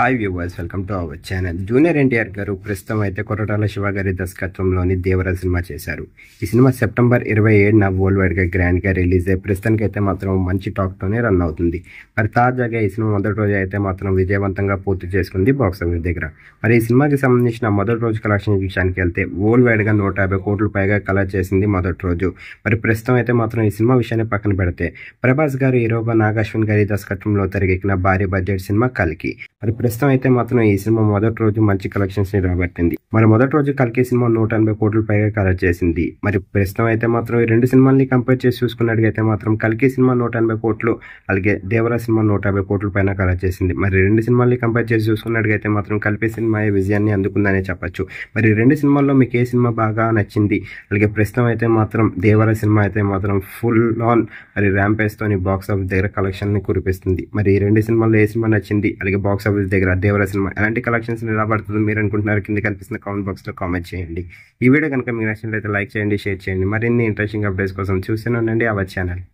hi viewers welcome to our channel junior NTR గారు ప్రస్తుతం అయితే కొరటాల శివ గారి దర్శకత్వంలోని దేవరా సినిమా చేశారు ఈ సినిమా సెప్టెంబర్ ఇరవై ఏడున వరల్డ్ వైడ్గా గ్రాండ్గా రిలీజ్ అయ్యి ప్రస్తుతానికి అయితే మాత్రం మంచి టాక్తోనే రన్ అవుతుంది మరి తాజాగా ఈ సినిమా మొదటి రోజు అయితే మాత్రం విజయవంతంగా పూర్తి చేసుకుంది బాక్స్ ఆఫీస్ దగ్గర మరి ఈ సినిమాకి సంబంధించిన మొదటి రోజు కలెక్షన్ విషయానికి వెళ్తే వరల్డ్ వైడ్గా నూట యాభై కోట్ల పైగా కలెక్ట్ చేసింది మొదటి రోజు మరి ప్రస్తుతం అయితే మాత్రం ఈ సినిమా విషయాన్ని పక్కన పెడితే ప్రభాస్ గారు హీరోగా నాగాశ్విన్ గారి దర్శకత్వంలో తెరకెక్కిన భారీ బడ్జెట్ సినిమా కలికి మరి ప్రస్తుతం అయితే మాత్రం ఈ సినిమా మొదటి రోజు మంచి కలెక్షన్స్ ని రాబట్టింది మరి మొదటి రోజు కలికే సినిమా నూట ఎనభై కోట్ల పైగా కలెక్ట్ చేసింది మరి ప్రస్తుతం అయితే మాత్రం ఈ రెండు సినిమాల్ని కంపేర్ చేసి చూసుకున్నట్టుగా మాత్రం కలికే సినిమా నూట ఎనభై కోట్లు అలాగే దేవరా సినిమా నూట యాభై కోట్ల పైన కలెక్ట్ చేసింది మరి రెండు సినిమాల్ని కంపేర్ చేసి చూసుకున్నట్టుగా మాత్రం కలిపే సినిమా విజయాన్ని అందుకుందనే చెప్పచ్చు మరి రెండు సినిమాల్లో మీకు ఏ సినిమా బాగా నచ్చింది అలాగే ప్రస్తుతం అయితే మాత్రం దేవర సినిమా అయితే మాత్రం ఫుల్ ఆన్ మరి తోని బాక్స్ ఆఫీస్ దగ్గర కలెక్షన్ ని కురిపిస్తుంది మరి ఈ రెండు సినిమాల్లో ఏ సినిమా నచ్చింది అలాగే బాక్స్ ఆఫీస్ దగ్గర దగ్గర దేవర సినిమా ఎలాంటి కలెక్షన్స్ నిలబడుతుందో మీరు అనుకుంటున్నారు కింద కనిపిస్తున్న కామెంట్ బాక్స్లో కామెంట్ చేయండి ఈ వీడియో కనుక మీకు నచ్చినట్లయితే లైక్ చేయండి షేర్ చేయండి మరిన్ని ఇంట్రెస్టింగ్ అప్డేట్స్ కోసం చూస్తూనే ఉండండి అవర్ ఛానల్